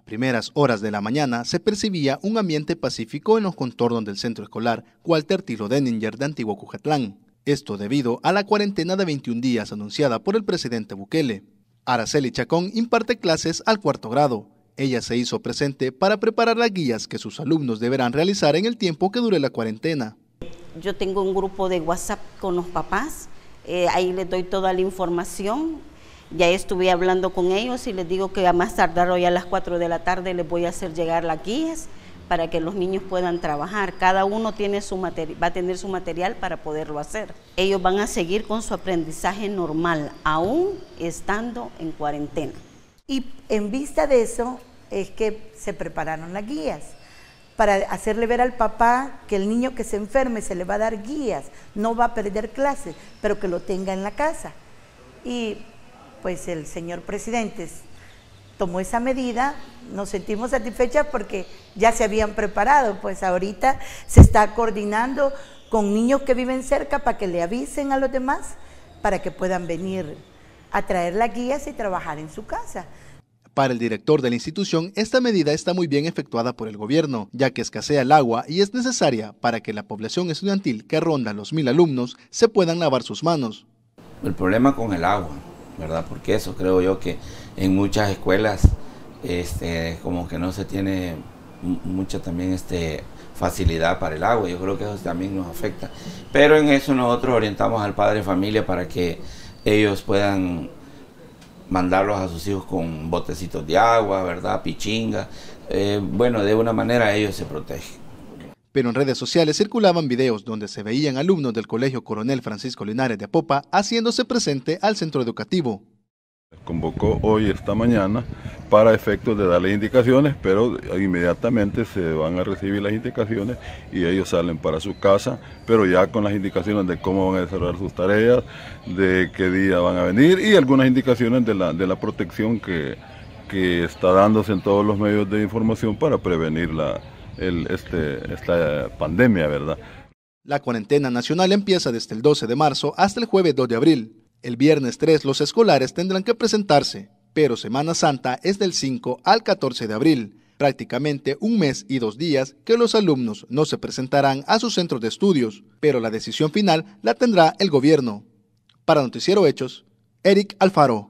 A primeras horas de la mañana se percibía un ambiente pacífico en los contornos del centro escolar Walter Tilo Denninger de Antiguo Cujatlán. Esto debido a la cuarentena de 21 días anunciada por el presidente Bukele. Araceli Chacón imparte clases al cuarto grado. Ella se hizo presente para preparar las guías que sus alumnos deberán realizar en el tiempo que dure la cuarentena. Yo tengo un grupo de WhatsApp con los papás, eh, ahí les doy toda la información ya estuve hablando con ellos y les digo que a más tardar hoy a las 4 de la tarde les voy a hacer llegar las guías para que los niños puedan trabajar. Cada uno tiene su va a tener su material para poderlo hacer. Ellos van a seguir con su aprendizaje normal, aún estando en cuarentena. Y en vista de eso es que se prepararon las guías para hacerle ver al papá que el niño que se enferme se le va a dar guías, no va a perder clases, pero que lo tenga en la casa. Y pues el señor presidente tomó esa medida, nos sentimos satisfechas porque ya se habían preparado, pues ahorita se está coordinando con niños que viven cerca para que le avisen a los demás para que puedan venir a traer las guías y trabajar en su casa. Para el director de la institución, esta medida está muy bien efectuada por el gobierno, ya que escasea el agua y es necesaria para que la población estudiantil que ronda los mil alumnos se puedan lavar sus manos. El problema con el agua ¿verdad? Porque eso creo yo que en muchas escuelas este, como que no se tiene mucha también este, facilidad para el agua. Yo creo que eso también nos afecta. Pero en eso nosotros orientamos al padre de familia para que ellos puedan mandarlos a sus hijos con botecitos de agua, ¿verdad? Pichinga. Eh, bueno, de una manera ellos se protegen pero en redes sociales circulaban videos donde se veían alumnos del Colegio Coronel Francisco Linares de Popa haciéndose presente al centro educativo. Convocó hoy, esta mañana, para efectos de darle indicaciones, pero inmediatamente se van a recibir las indicaciones y ellos salen para su casa, pero ya con las indicaciones de cómo van a desarrollar sus tareas, de qué día van a venir y algunas indicaciones de la, de la protección que, que está dándose en todos los medios de información para prevenir la, este, esta pandemia, ¿verdad? La cuarentena nacional empieza desde el 12 de marzo hasta el jueves 2 de abril. El viernes 3 los escolares tendrán que presentarse, pero Semana Santa es del 5 al 14 de abril, prácticamente un mes y dos días que los alumnos no se presentarán a sus centros de estudios, pero la decisión final la tendrá el gobierno. Para Noticiero Hechos, Eric Alfaro.